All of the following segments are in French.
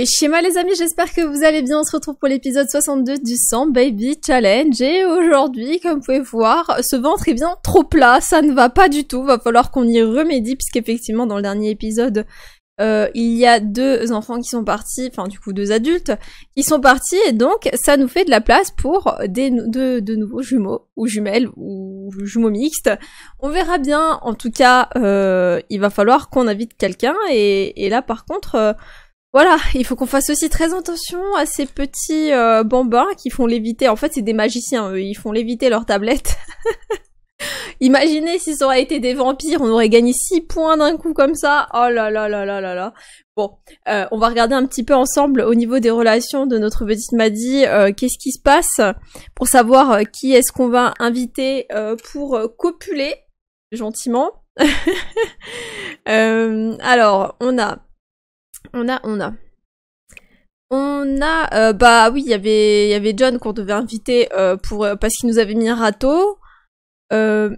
Et chez les amis, j'espère que vous allez bien. On se retrouve pour l'épisode 62 du 100 Baby Challenge. Et aujourd'hui, comme vous pouvez voir, ce ventre est bien trop plat. Ça ne va pas du tout. Va falloir qu'on y remédie puisqu'effectivement dans le dernier épisode, euh, il y a deux enfants qui sont partis, enfin du coup deux adultes qui sont partis et donc ça nous fait de la place pour des de, nouveaux jumeaux ou jumelles ou jumeaux mixtes. On verra bien. En tout cas, euh, il va falloir qu'on invite quelqu'un et, là par contre. Euh, voilà, il faut qu'on fasse aussi très attention à ces petits euh, bambins qui font léviter. En fait, c'est des magiciens, eux. Ils font léviter leur tablette. Imaginez si ça aurait été des vampires, on aurait gagné 6 points d'un coup comme ça. Oh là là là là là là. Bon, euh, on va regarder un petit peu ensemble au niveau des relations de notre petite Maddy, euh, qu'est-ce qui se passe pour savoir qui est-ce qu'on va inviter pour copuler gentiment. alors, on a on a, on a. On a, euh, bah oui, y il y avait John qu'on devait inviter euh, pour, euh, parce qu'il nous avait mis un râteau. Alexandre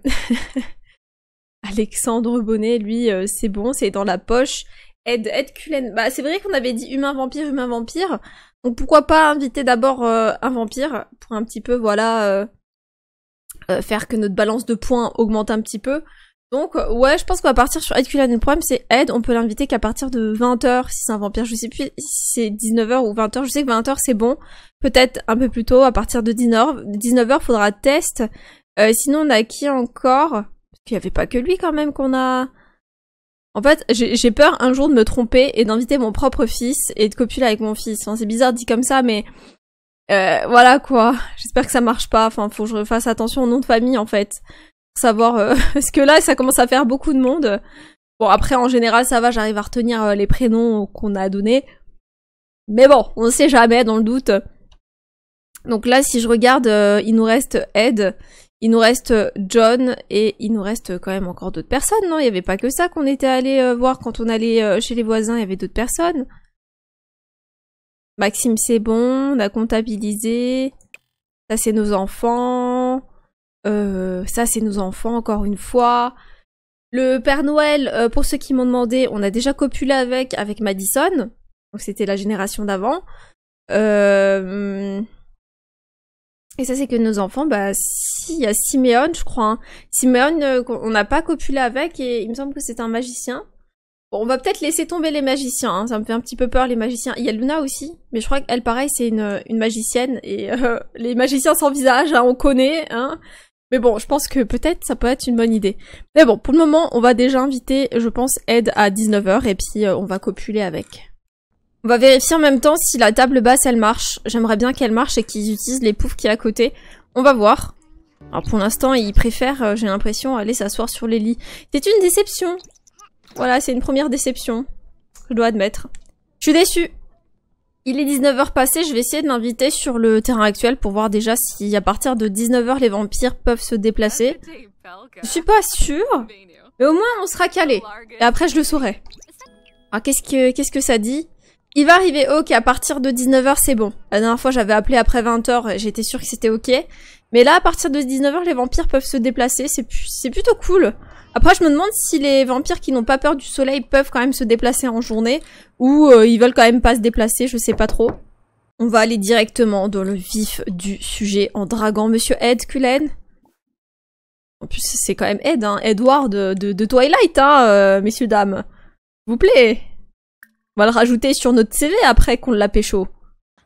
Bonnet, lui, c'est bon, c'est dans la poche. Ed, Ed Cullen. Bah, c'est vrai qu'on avait dit humain vampire, humain vampire. Donc pourquoi pas inviter d'abord un vampire pour un petit peu, voilà, faire que notre balance de points augmente un petit peu. Donc ouais, je pense qu'on va partir sur Ed Cullen. Le problème c'est Ed, on peut l'inviter qu'à partir de 20h si c'est un vampire, je sais plus si c'est 19h ou 20h, je sais que 20h c'est bon. Peut-être un peu plus tôt, à partir de 19h, 19h faudra test. Euh, sinon on a qui encore Parce qu'il n'y avait pas que lui quand même qu'on a... En fait, j'ai peur un jour de me tromper et d'inviter mon propre fils et de copuler avec mon fils. c'est bizarre dit comme ça, mais euh, voilà quoi. J'espère que ça marche pas. Enfin, faut que je fasse attention au nom de famille en fait savoir ce euh, parce que là ça commence à faire beaucoup de monde. Bon après en général ça va, j'arrive à retenir euh, les prénoms qu'on a donnés. Mais bon, on ne sait jamais dans le doute. Donc là si je regarde, euh, il nous reste Ed, il nous reste John et il nous reste quand même encore d'autres personnes, non Il n'y avait pas que ça qu'on était allé voir quand on allait chez les voisins, il y avait d'autres personnes. Maxime c'est bon, on a comptabilisé. Ça c'est nos enfants, euh, ça, c'est nos enfants, encore une fois. Le Père Noël, euh, pour ceux qui m'ont demandé, on a déjà copulé avec, avec Madison. Donc c'était la génération d'avant. Euh, et ça, c'est que nos enfants, bah, si, il y a Simeon, je crois. Hein. on n'a pas copulé avec et il me semble que c'est un magicien. Bon, on va peut-être laisser tomber les magiciens, hein. ça me fait un petit peu peur les magiciens. Il y a Luna aussi, mais je crois qu'elle, pareil, c'est une, une, magicienne et les magiciens sans visage, hein, on connaît. Hein. Mais bon, je pense que peut-être ça peut être une bonne idée. Mais bon, pour le moment, on va déjà inviter, je pense, Ed à 19h et puis euh, on va copuler avec. On va vérifier en même temps si la table basse elle marche. J'aimerais bien qu'elle marche et qu'ils utilisent les poufs qui est à côté. On va voir. Alors pour l'instant, ils préfèrent, euh, j'ai l'impression, aller s'asseoir sur les lits. C'est une déception. Voilà, c'est une première déception. Je dois admettre. Je suis déçue. Il est 19h passé, je vais essayer de m'inviter sur le terrain actuel pour voir déjà si à partir de 19h les vampires peuvent se déplacer. Je suis pas sûre, mais au moins on sera calé. Et après je le saurai. Alors ah, qu'est-ce que, qu'est-ce que ça dit Il va arriver, ok, à partir de 19h c'est bon. La dernière fois j'avais appelé après 20h, j'étais sûre que c'était ok. Mais là à partir de 19h les vampires peuvent se déplacer, c'est plutôt cool. Après, je me demande si les vampires qui n'ont pas peur du soleil peuvent quand même se déplacer en journée ou euh, ils veulent quand même pas se déplacer, je sais pas trop. On va aller directement dans le vif du sujet en draguant Monsieur Ed Cullen. En plus, c'est quand même Ed, hein, Edward de, Twilight, hein, euh, messieurs, dames. Vous plaît On va le rajouter sur notre CV après qu'on l'a pécho.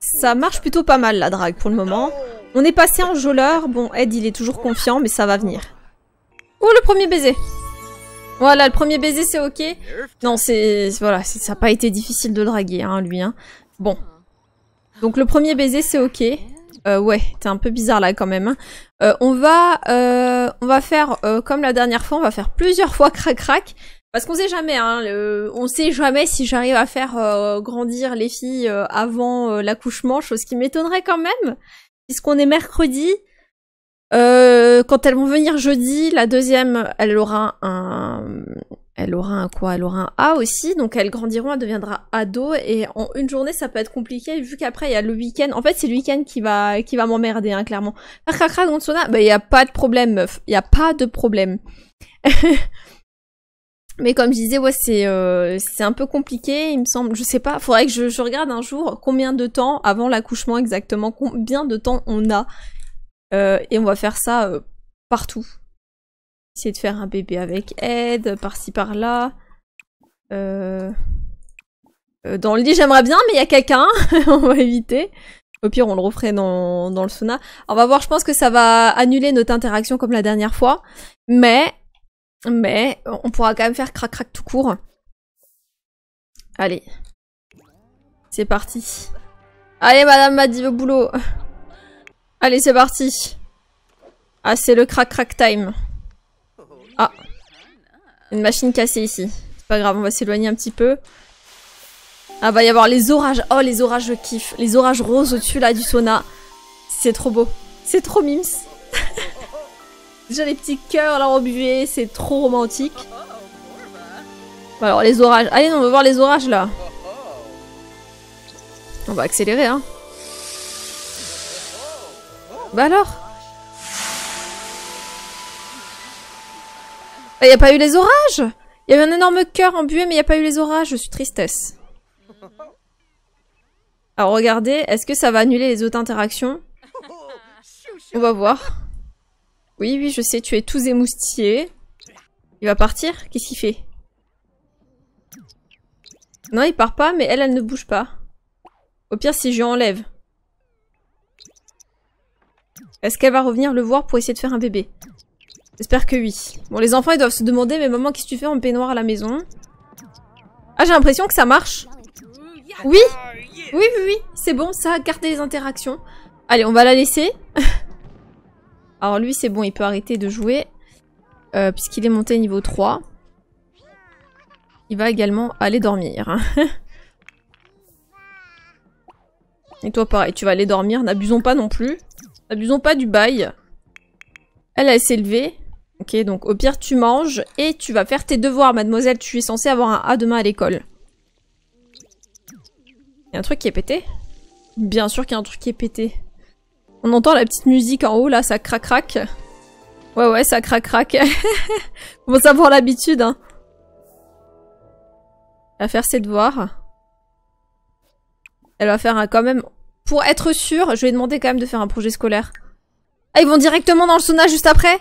Ça marche plutôt pas mal la drague pour le moment. On est passé en jôleur. bon Ed il est toujours confiant mais ça va venir. Oh, le premier baiser Voilà, le premier baiser, c'est ok. Non, c'est... Voilà, ça n'a pas été difficile de draguer, hein, lui. Hein. Bon. Donc, le premier baiser, c'est ok. Euh, ouais, t'es un peu bizarre là quand même. Hein. Euh, on va euh, on va faire comme la dernière fois, on va faire plusieurs fois crac crac. Parce qu'on sait jamais, hein, le, on sait jamais si j'arrive à faire grandir les filles avant l'accouchement, chose qui m'étonnerait quand même, puisqu'on est mercredi. Euh, quand elles vont venir jeudi, la deuxième, elle aura un... Elle aura un quoi Elle aura un A aussi, donc elles grandiront, elle deviendra ado, et en une journée, ça peut être compliqué, vu qu'après, il y a le week-end. En fait, c'est le week-end qui va, qui va m'emmerder, hein, clairement. Cracra, Gonsona, bah, il n'y a pas de problème, meuf. Il n'y a pas de problème. Mais comme je disais, ouais, c'est euh, c'est un peu compliqué, il me semble. Je sais pas, faudrait que je, je regarde un jour combien de temps avant l'accouchement exactement, combien de temps on a. Euh, et on va faire ça euh, partout. Essayer de faire un bébé avec aide, par-ci par-là. Euh, dans le lit j'aimerais bien, mais il y a quelqu'un, on va éviter. Au pire on le referait dans, le sauna. on va voir, je pense que ça va annuler notre interaction comme la dernière fois. Mais, mais, on pourra quand même faire crac-crac tout court. Allez. C'est parti. Allez madame m'a dit au boulot Allez, c'est parti. Ah, c'est le crack-crack time. Ah. Une machine cassée ici. C'est pas grave, on va s'éloigner un petit peu. Ah, va y avoir les orages. Oh, les orages, je kiffe. Les orages roses au-dessus, là, du sauna. C'est trop beau. C'est trop mimes. Déjà, les petits cœurs, là, embués. C'est trop romantique. Bah, alors, les orages. Allez, on va voir les orages, là. On va accélérer, hein. Bah alors Il bah, n'y a pas eu les orages Il y avait un énorme cœur embué, mais il n'y a pas eu les orages. Je suis tristesse. Alors regardez, est-ce que ça va annuler les autres interactions On va voir. Oui, oui, je sais, tu es tous émoustillés. Il va partir Qu'est-ce qu'il fait Non, il part pas, mais elle, elle ne bouge pas. Au pire, si je enlève. Est-ce qu'elle va revenir le voir pour essayer de faire un bébé J'espère que oui. Bon, les enfants, ils doivent se demander, mais maman, qu'est-ce que tu fais en peignoir à la maison Ah, j'ai l'impression que ça marche. Oui Oui, oui, oui. C'est bon, ça, gardé les interactions. Allez, on va la laisser. Alors lui, c'est bon, il peut arrêter de jouer. Euh, puisqu'il est monté niveau 3. Il va également aller dormir. Et toi, pareil, tu vas aller dormir. N'abusons pas non plus. Abusons pas du bail. Elle, elle s'est levée. Ok, donc au pire, tu manges et tu vas faire tes devoirs, mademoiselle. Tu es censée avoir un A demain à l'école. Y a un truc qui est pété Bien sûr qu'il y a un truc qui est pété. On entend la petite musique en haut, là, ça crac craque. Ouais, ouais, ça crac-crac. Faut savoir l'habitude, hein. Elle va faire ses devoirs. Elle va faire un, quand même pour être sûr, je lui ai demandé quand même de faire un projet scolaire. Ah, ils vont directement dans le sauna juste après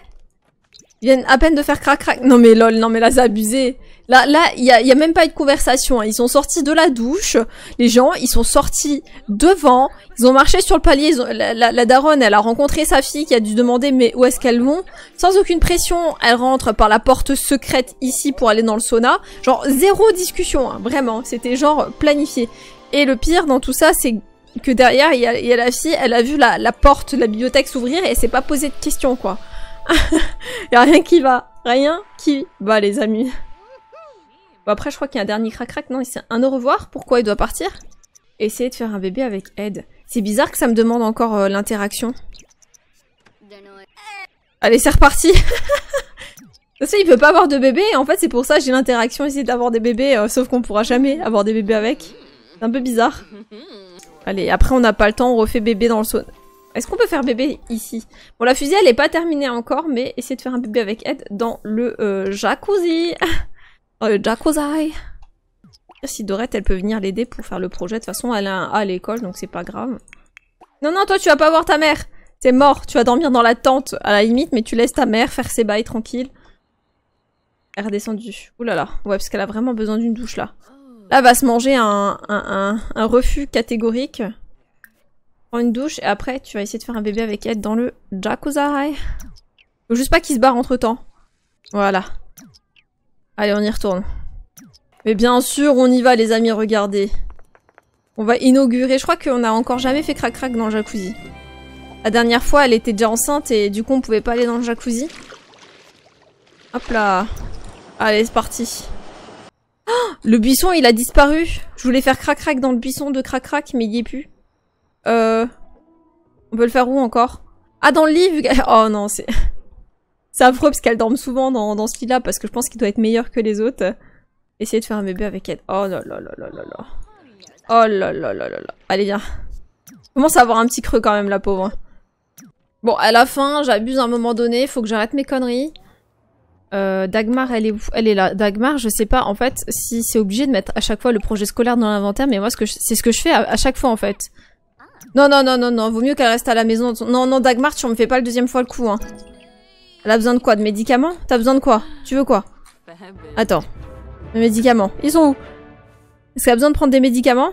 Ils viennent à peine de faire crac-crac. Non mais lol, non mais là, c'est abusé. Là, là, il y a, même pas eu de conversation. Hein. Ils sont sortis de la douche. Les gens, ils sont sortis devant. Ils ont marché sur le palier. la, daronne, elle a rencontré sa fille qui a dû demander mais où est-ce qu'elles vont Sans aucune pression, elle rentre par la porte secrète ici pour aller dans le sauna. Genre zéro discussion, hein. vraiment. C'était genre planifié. Et le pire dans tout ça, c'est que derrière, il y, a, la fille, elle a vu la, porte de la bibliothèque s'ouvrir et elle s'est pas posé de questions, quoi. y a rien qui va. Rien qui va, les amis. Bon, après, je crois qu'il y a un dernier crac-crac. Non, c'est un au revoir. Pourquoi il doit partir Essayer de faire un bébé avec Ed. C'est bizarre que ça me demande encore euh, l'interaction. Allez, c'est reparti Parce qu'il peut pas avoir de bébé, en fait c'est pour ça que j'ai l'interaction ici d'avoir des bébés, euh, sauf qu'on pourra jamais avoir des bébés avec. C'est un peu bizarre. Allez, après on n'a pas le temps, on refait bébé dans le sauna. Est-ce qu'on peut faire bébé ici Bon, la fusée, elle est pas terminée encore, mais essayez de faire un bébé avec Ed dans le euh, jacuzzi. Oh le jacuzzi. Si Dorette, elle peut venir l'aider pour faire le projet. De toute façon, elle a à l'école, donc c'est pas grave. Non, non, toi, tu vas pas voir ta mère. C'est mort. Tu vas dormir dans la tente, à la limite, mais tu laisses ta mère faire ses bails tranquille. Elle est redescendue. Ouh là là. Ouais, parce qu'elle a vraiment besoin d'une douche, là. Là, va se manger un, refus catégorique. Prends une douche et après, tu vas essayer de faire un bébé avec elle dans le jacuzzi. Faut juste pas qu'il se barre entre temps. Voilà. Allez, on y retourne. Mais bien sûr, on y va, les amis, regardez. On va inaugurer. Je crois qu'on a encore jamais fait crac-crac dans le jacuzzi. La dernière fois, elle était déjà enceinte et du coup, on pouvait pas aller dans le jacuzzi. Hop là. Allez, c'est parti. Oh le buisson, il a disparu. Je voulais faire crac-crac dans le buisson de crac-crac, mais il y est plus. Euh... On peut le faire où encore Ah, dans le livre Oh non, c'est... C'est affreux parce qu'elle dorme souvent dans, dans lit là parce que je pense qu'il doit être meilleur que les autres. Essayer de faire un bébé avec elle. Oh là là là là là là. Oh là là là là là. Allez, viens. commence à avoir un petit creux quand même, la pauvre. Bon, à la fin, j'abuse à un moment donné, faut que j'arrête mes conneries. Euh, Dagmar, elle est, elle est là. Dagmar, je sais pas en fait si c'est obligé de mettre à chaque fois le projet scolaire dans l'inventaire, mais moi c'est ce, que je fais à, chaque fois en fait. Non, non, non, non, non, vaut mieux qu'elle reste à la maison. Non, non, Dagmar, tu me fais pas le deuxième fois le coup. Hein. Elle a besoin de quoi De médicaments T'as besoin de quoi Tu veux quoi Attends. Les médicaments, ils sont où Est-ce qu'elle a besoin de prendre des médicaments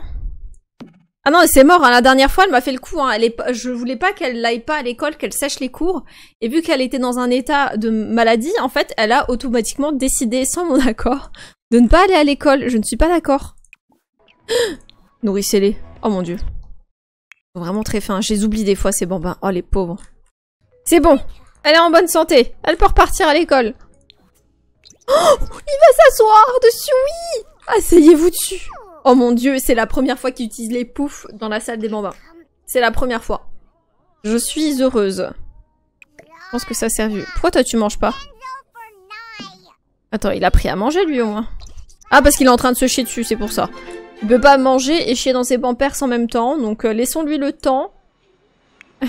ah non, c'est mort. Hein. La dernière fois, elle m'a fait le coup. Hein. Elle est... Je voulais pas qu'elle n'aille pas à l'école, qu'elle sèche les cours. Et vu qu'elle était dans un état de maladie, en fait, elle a automatiquement décidé, sans mon accord, de ne pas aller à l'école. Je ne suis pas d'accord. Nourrissez-les. Oh mon dieu. Vraiment très faim. Je les oublie des fois, ces bambins. Oh, les pauvres. C'est bon. Elle est en bonne santé. Elle peut repartir à l'école. Oh, il va s'asseoir dessus, oui Asseyez-vous dessus. Oh mon dieu, c'est la première fois qu'il utilise les poufs dans la salle des bambins. C'est la première fois. Je suis heureuse. Je pense que ça a servi. Pourquoi toi tu manges pas Attends, il a pris à manger lui au moins. Ah parce qu'il est en train de se chier dessus, c'est pour ça. Il peut pas manger et chier dans ses bampers en même temps, donc euh, laissons-lui le temps.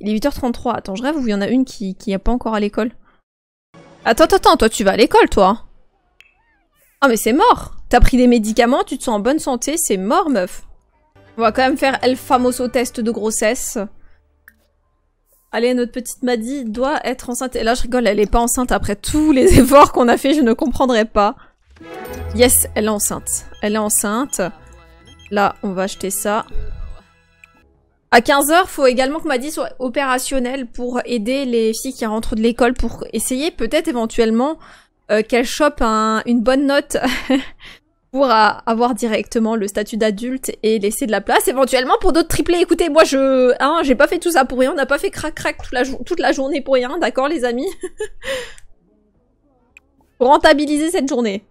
il est 8h33, attends, je rêve ou il y en a une qui, qui pas encore à l'école Attends, attends, toi tu vas à l'école toi Ah mais c'est mort T'as pris des médicaments, tu te sens en bonne santé, c'est mort, meuf. On va quand même faire le Famoso test de grossesse. Allez, notre petite Maddy doit être enceinte. Et là, je rigole, elle est pas enceinte. Après tous les efforts qu'on a fait, je ne comprendrai pas. Yes, elle est enceinte. Elle est enceinte. Là, on va acheter ça. À 15h, faut également que Maddy soit opérationnelle pour aider les filles qui rentrent de l'école pour essayer peut-être éventuellement euh, qu'elle chope une bonne note pour avoir directement le statut d'adulte et laisser de la place éventuellement pour d'autres triplés. Écoutez, moi je, hein, j'ai pas fait tout ça pour rien, on n'a pas fait crac crac toute la, journée pour rien, d'accord les amis rentabiliser cette journée.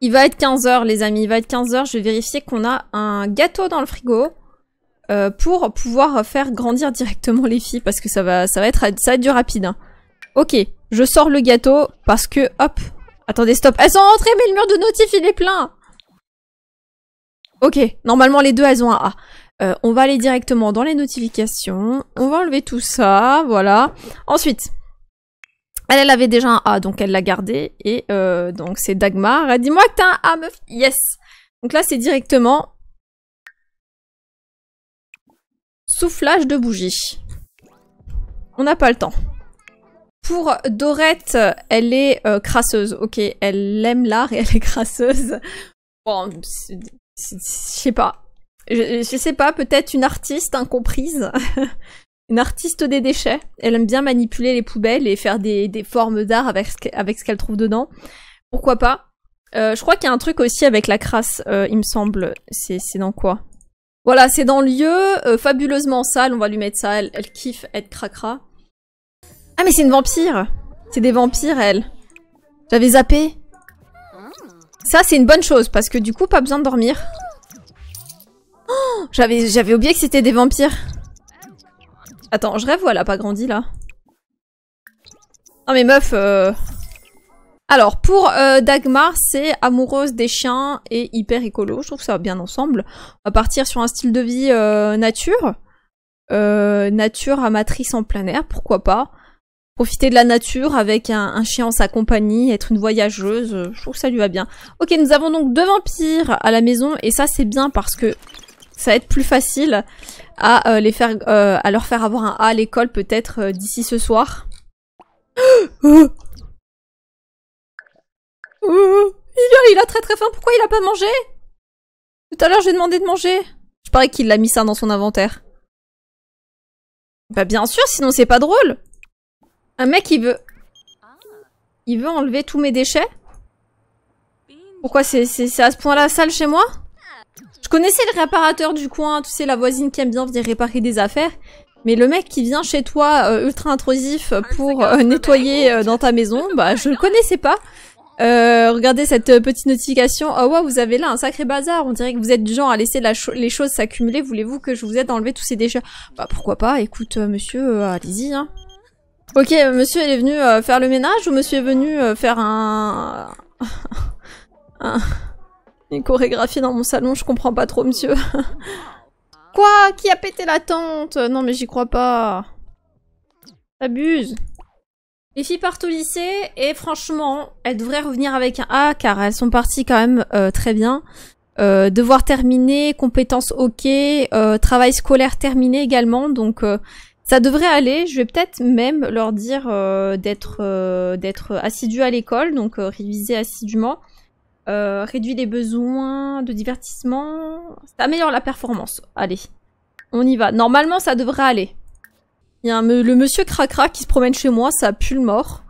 Il va être 15h les amis, il va être 15h, je vais vérifier qu'on a un gâteau dans le frigo. Euh, pour pouvoir faire grandir directement les filles parce que ça va ça va être ça du rapide. Hein. Ok, je sors le gâteau parce que... Hop Attendez, stop. Elles sont rentrées, mais le mur de notif, il est plein Ok, normalement les deux, elles ont un A. Euh, on va aller directement dans les notifications. On va enlever tout ça, voilà. Ensuite, elle, elle avait déjà un A, donc elle l'a gardé. Et euh, donc c'est Dagmar. Elle dit, moi que t'as un A, meuf Yes Donc là, c'est directement... Soufflage de bougie. On n'a pas le temps. Pour Dorette, elle est euh, crasseuse. Ok, elle aime l'art et elle est crasseuse. Bon, je sais pas. Je, sais pas, peut-être une artiste incomprise. une artiste des déchets. Elle aime bien manipuler les poubelles et faire des, des formes d'art avec ce qu'elle trouve dedans. Pourquoi pas euh, Je crois qu'il y a un truc aussi avec la crasse, euh, il me semble. C'est dans quoi Voilà, c'est dans lieu euh, fabuleusement sale. On va lui mettre ça. Elle, elle kiffe être cracra. Ah mais c'est une vampire C'est des vampires, elle. J'avais zappé. Ça, c'est une bonne chose, parce que du coup, pas besoin de dormir. Oh, j'avais oublié que c'était des vampires. Attends, je rêve ou elle a pas grandi, là Non ah, mais meuf... Euh. Alors, pour euh, Dagmar, c'est amoureuse des chiens et hyper écolo. Je trouve ça bien ensemble. On va partir sur un style de vie euh, nature. nature amatrice en plein air, pourquoi pas profiter de la nature avec un, chien en sa compagnie, être une voyageuse, euh, je trouve que ça lui va bien. Ok, nous avons donc deux vampires à la maison et ça c'est bien parce que ça va être plus facile à euh, les faire, euh, à leur faire avoir un A à l'école peut-être d'ici ce soir. Oh oh oh il a, très très faim, pourquoi il a pas mangé Tout à l'heure j'ai demandé de manger. Je parais qu'il l'a mis ça dans son inventaire. Bah bien sûr, sinon c'est pas drôle un mec, il veut... Il veut enlever tous mes déchets Pourquoi c'est à ce point-là sale chez moi Je connaissais le réparateur du coin, tu sais, la voisine qui aime bien venir réparer des affaires. Mais le mec qui vient chez toi euh, ultra intrusif euh, pour euh, nettoyer dans ta maison, bah je le connaissais pas. regardez cette petite notification. Oh wow, vous avez là un sacré bazar. On dirait que vous êtes du genre à laisser les choses s'accumuler. Voulez-vous que je vous aide à enlever tous ces déchets Bah pourquoi pas. Écoute, monsieur, allez-y. Hein. Ok, monsieur, elle est venue euh, faire le ménage ou monsieur est venu euh, faire un... Une chorégraphie dans mon salon, je comprends pas trop, monsieur. Quoi Qui a pété la tente Non, mais j'y crois pas. Abuse. Les filles partent au lycée et franchement, elles devraient revenir avec un A car elles sont parties quand même euh, très bien. Euh, devoir terminé, compétences ok, travail scolaire terminé également, donc ça devrait aller, je vais peut-être même leur dire euh, d'être euh, d'être assidu à l'école, donc euh, réviser assidûment, réduit les besoins de divertissement, ça améliore la performance. Allez, on y va. Normalement, ça devrait aller. Il y a le monsieur cracra qui se promène chez moi, ça pue le mort.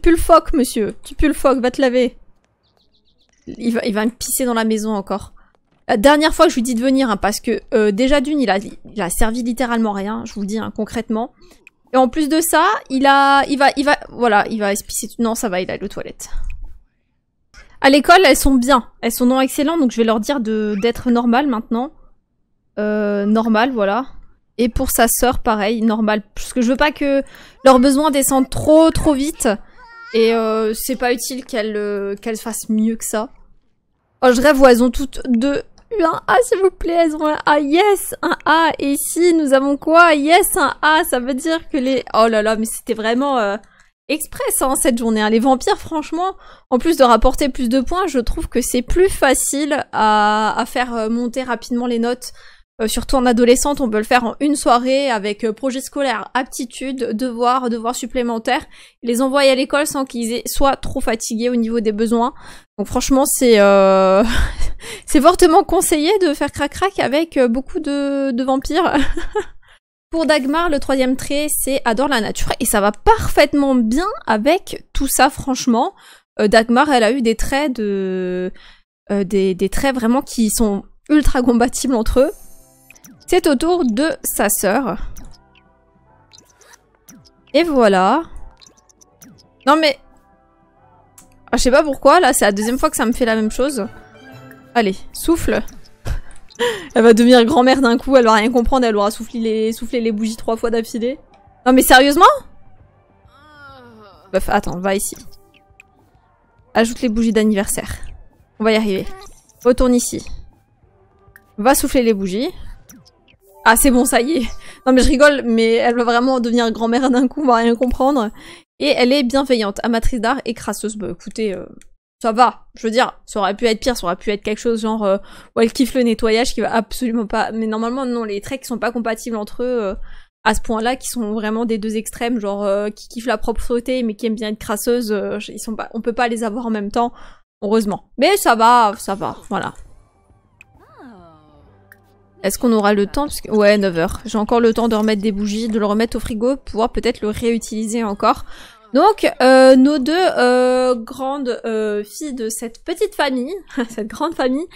Tu le phoque, monsieur, tu pue le phoque, va te laver. il va me pisser dans la maison encore. Dernière fois que je lui dis de venir, hein, parce que euh, déjà d'une, il a, il a servi littéralement rien, je vous le dis hein, concrètement. Et en plus de ça, il a, il va, il va, voilà, il va espicer. Non, ça va, il a aux toilettes. À l'école, elles sont bien, elles sont non excellentes, donc je vais leur dire d'être normal maintenant. Euh, normal, voilà. Et pour sa sœur, pareil, normal, parce que je veux pas que leurs besoins descendent trop, trop vite. Et euh, c'est pas utile euh, qu'elles fassent mieux que ça. Oh, je rêve où elles ont toutes deux un A s'il vous plaît Elles ont un A. Yes, un A. Et ici, nous avons quoi Yes, un A. Ça veut dire que les... Oh là là, mais c'était vraiment euh, express hein, cette journée. Hein. Les vampires, franchement, en plus de rapporter plus de points, je trouve que c'est plus facile à faire euh, monter rapidement les notes. Euh, surtout en adolescente, on peut le faire en une soirée avec euh, projet scolaire, aptitude, devoirs, devoirs supplémentaires. les envoyer à l'école sans qu'ils soient trop fatigués au niveau des besoins. Donc franchement, c'est euh, c'est fortement conseillé de faire crac-crac avec beaucoup de, vampires. Pour Dagmar, le troisième trait, c'est adore la nature et ça va parfaitement bien avec tout ça, franchement. Dagmar, elle a eu des traits de... des, des traits vraiment qui sont ultra compatibles entre eux. C'est au tour de sa sœur. Et voilà. Non mais... Ah, je sais pas pourquoi, là, c'est la deuxième fois que ça me fait la même chose. Allez, souffle. elle va devenir grand-mère d'un coup, elle va rien comprendre, elle aura soufflé les, bougies trois fois d'affilée. Non mais sérieusement Attends, va ici. Ajoute les bougies d'anniversaire. On va y arriver. Retourne ici. Va souffler les bougies. Ah, c'est bon, ça y est. Non, mais je rigole, mais elle va vraiment devenir grand-mère d'un coup, on va rien comprendre. Et elle est bienveillante, amatrice d'art et crasseuse. Bah écoutez, euh, ça va. Je veux dire, ça aurait pu être pire, ça aurait pu être quelque chose genre euh, où elle kiffe le nettoyage qui va absolument pas. Mais normalement, non, les traits qui sont pas compatibles entre eux euh, à ce point-là, qui sont vraiment des deux extrêmes, genre qui kiffent la propreté mais qui aiment bien être crasseuse, ils sont pas, on peut pas les avoir en même temps, heureusement. Mais ça va, ça va, voilà. Est-ce qu'on aura le temps Ouais, 9h. J'ai encore le temps de remettre des bougies, de le remettre au frigo, pour pouvoir peut-être le réutiliser encore. Donc, euh, nos deux euh, grandes euh, filles de cette petite famille, cette grande famille,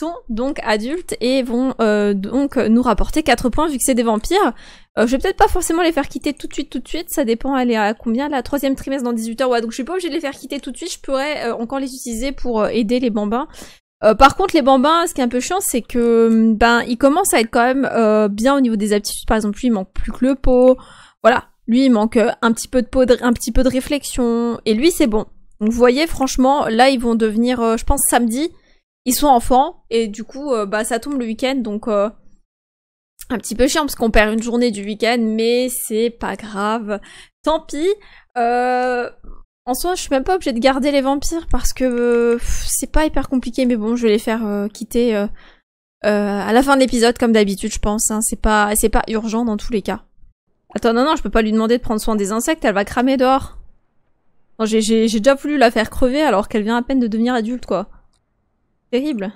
sont donc adultes et vont donc nous rapporter 4 points vu que c'est des vampires. je vais peut-être pas forcément les faire quitter tout de suite, tout de suite, ça dépend, elle à combien la troisième trimestre dans 18 h ouais, donc je suis pas obligée de les faire quitter tout de suite, je pourrais encore les utiliser pour aider les bambins. Euh, par contre, les bambins, ce qui est un peu chiant, c'est que mm, ben ils commencent à être quand même euh, bien au niveau des aptitudes. Par exemple, lui, il manque plus que le pot. Voilà, lui, il manque euh, un petit peu de pot, un petit peu de réflexion. Et lui, c'est bon. Donc, vous voyez, franchement, là, ils vont devenir, je pense, samedi, ils sont enfants et du coup, bah ça tombe le week-end, donc un petit peu chiant parce qu'on perd une journée du week-end, mais c'est pas grave. Tant pis. Euh, en soi, je suis même pas obligée de garder les vampires parce que euh, c'est pas hyper compliqué, mais bon, je vais les faire euh, quitter euh, à la fin de l'épisode, comme d'habitude, je pense. Hein. C'est pas, c'est pas urgent dans tous les cas. Attends, non, non, je peux pas lui demander de prendre soin des insectes, elle va cramer dehors. J'ai déjà voulu la faire crever alors qu'elle vient à peine de devenir adulte, quoi. Terrible.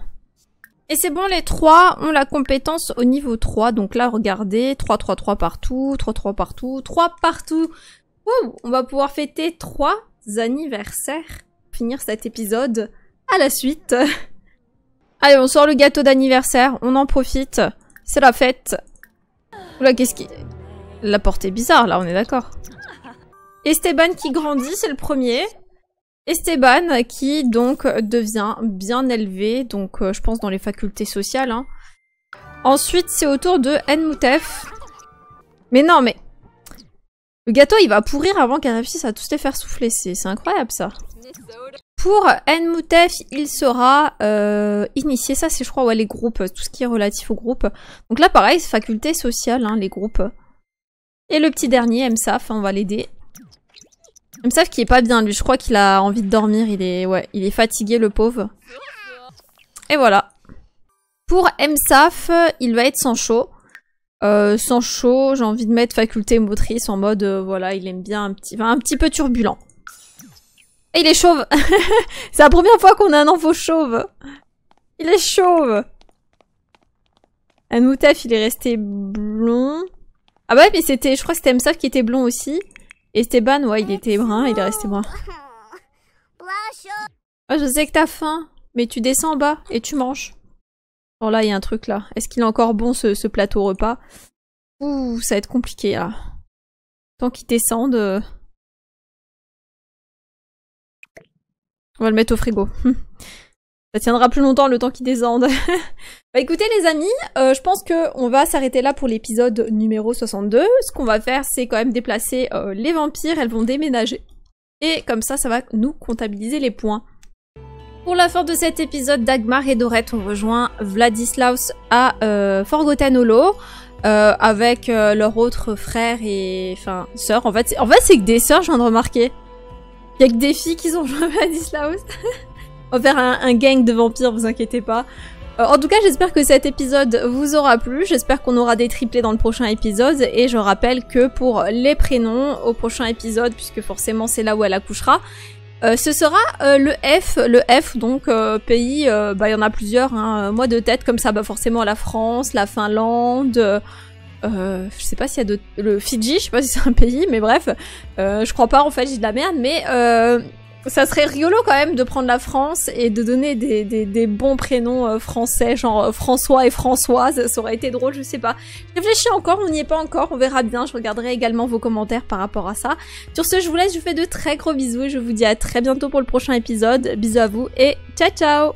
Et c'est bon, les trois ont la compétence au niveau 3. Donc là, regardez, 3, 3, 3 partout, 3, 3 partout, 3 partout. Ouh, on va pouvoir fêter 3 anniversaire. Finir cet épisode à la suite. Allez, on sort le gâteau d'anniversaire, on en profite. C'est la fête. Oula, qu'est-ce qui... La porte est bizarre, là, on est d'accord. Esteban qui grandit, c'est le premier. Esteban qui, donc, devient bien élevé, donc, euh, je pense, dans les facultés sociales. Hein. Ensuite, c'est au tour de Nmoutef. Mais non, mais le gâteau, il va pourrir avant qu'elle réussisse à tous les faire souffler. C'est incroyable, ça. Pour Enmutef, il sera euh, initié. Ça, c'est, je crois, ouais, les groupes. Tout ce qui est relatif aux groupes. Donc là, pareil, faculté sociale, hein, les groupes. Et le petit dernier, Msaf, hein, on va l'aider. Msaf qui est pas bien, lui. Je crois qu'il a envie de dormir. Il est, ouais, il est fatigué, le pauvre. Et voilà. Pour Msaf, il va être sans chaud. Euh, sans chaud, j'ai envie de mettre faculté motrice en mode, euh, voilà, il aime bien un petit, un petit peu turbulent. Et il est chauve C'est la première fois qu'on a un enfant chauve Il est chauve Un moutaf, il est resté blond. Ah bah ouais, mais c'était, je crois que c'était Msaf qui était blond aussi. Et Esteban, ouais, il était brun, il est resté brun. Oh, je sais que t'as faim, mais tu descends en bas et tu manges. Alors oh là, il y a un truc là. Est-ce qu'il est encore bon ce, plateau repas Ouh, ça va être compliqué là. Tant qu'il descende. Euh. On va le mettre au frigo. Hum. ça tiendra plus longtemps le temps qu'il descende. bah écoutez les amis, euh, je pense qu'on va s'arrêter là pour l'épisode numéro 62. Ce qu'on va faire, c'est quand même déplacer euh, les vampires, elles vont déménager. Et comme ça, ça va nous comptabiliser les points. Pour la fin de cet épisode, Dagmar et Dorette ont rejoint Vladislaus à euh, Forgotanolo. Euh, avec euh, leur autre frère et enfin sœur. En fait, en fait c'est que des sœurs, je viens de remarquer. Il y a que des filles qui ont rejointes à Vladislaus. On va faire un, gang de vampires, vous inquiétez pas. Euh, en tout cas, j'espère que cet épisode vous aura plu. J'espère qu'on aura des triplés dans le prochain épisode. Et je rappelle que pour les prénoms, au prochain épisode, puisque forcément c'est là où elle accouchera, euh, ce sera euh, le F, le F donc euh, pays, bah, il y en a plusieurs, hein, moi de tête comme ça, bah, forcément la France, la Finlande, je sais pas s'il y a de... le Fidji, je sais pas si c'est un pays, mais bref, je crois pas en fait, j'ai de la merde, mais ça serait rigolo quand même de prendre la France et de donner des, bons prénoms euh, français, genre euh, François et Françoise, ça aurait été drôle, je sais pas. Je réfléchis encore, on n'y est pas encore, on verra bien, je regarderai également vos commentaires par rapport à ça. Sur ce, je vous laisse, je vous fais de très gros bisous et je vous dis à très bientôt pour le prochain épisode. Bisous à vous et ciao ciao